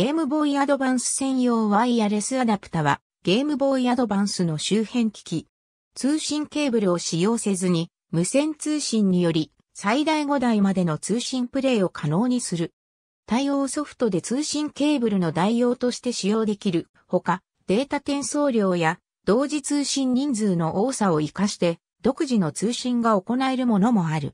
ゲームボーイアドバンス専用ワイヤレスアダプタは、ゲームボーイアドバンスの周辺機器。通信ケーブルを使用せずに、無線通信により、最大5台までの通信プレイを可能にする。対応ソフトで通信ケーブルの代用として使用できるほか、データ転送量や同時通信人数の多さを活かして、独自の通信が行えるものもある。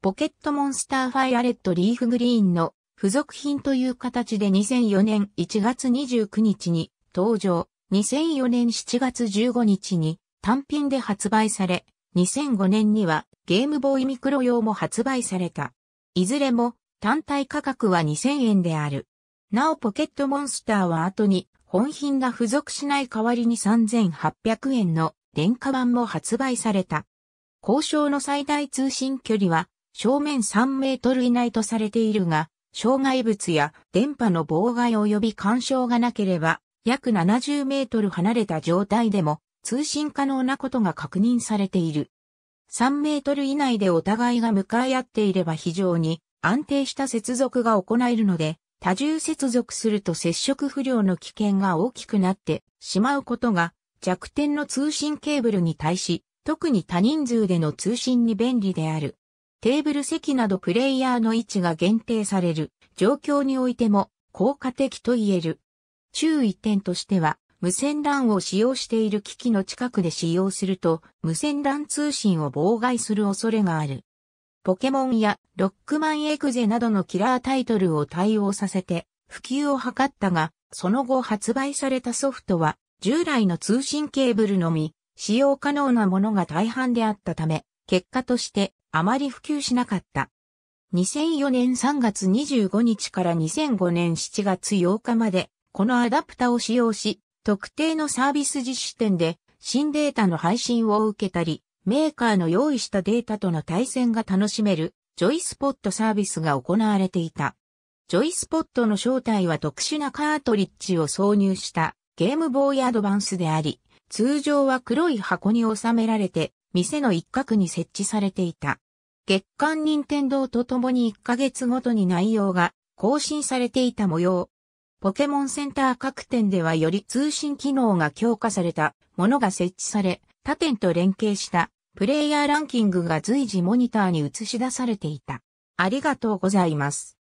ポケットモンスターファイアレットリーフグリーンの 付属品という形で2004年1月29日に登場、2004年7月15日に単品で発売され、2005年にはゲームボーイミクロ用も発売された。いずれも単体価格は2000円である。なおポケットモンスターは後に本品が付属しない代わりに3800円の電化版も発売された。交渉の最大通信距離は正面3メートル以内とされているが、障害物や電波の妨害及び干渉がなければ、約70メートル離れた状態でも通信可能なことが確認されている。3メートル以内でお互いが向かい合っていれば非常に安定した接続が行えるので、多重接続すると接触不良の危険が大きくなってしまうことが弱点の通信ケーブルに対し、特に多人数での通信に便利である。テーブル席などプレイヤーの位置が限定される状況においても効果的と言える。注意点としては、無線 LAN を使用している機器の近くで使用すると、無線 LAN 通信を妨害する恐れがある。ポケモンやロックマンエグゼなどのキラータイトルを対応させて普及を図ったが、その後発売されたソフトは従来の通信ケーブルのみ使用可能なものが大半であったため、結果としてあまり普及しなかった。2004年3月25日から2005年7月8日まで、このアダプタを使用し、特定のサービス実施店で新データの配信を受けたり、メーカーの用意したデータとの対戦が楽しめる、ジョイスポットサービスが行われていた。ジョイスポットの正体は特殊なカートリッジを挿入したゲームボーイアドバンスであり、通常は黒い箱に収められて店の一角に設置されていた。月間任天堂とともに1ヶ月ごとに内容が更新されていた模様。ポケモンセンター各店ではより通信機能が強化されたものが設置され、他店と連携したプレイヤーランキングが随時モニターに映し出されていた。ありがとうございます。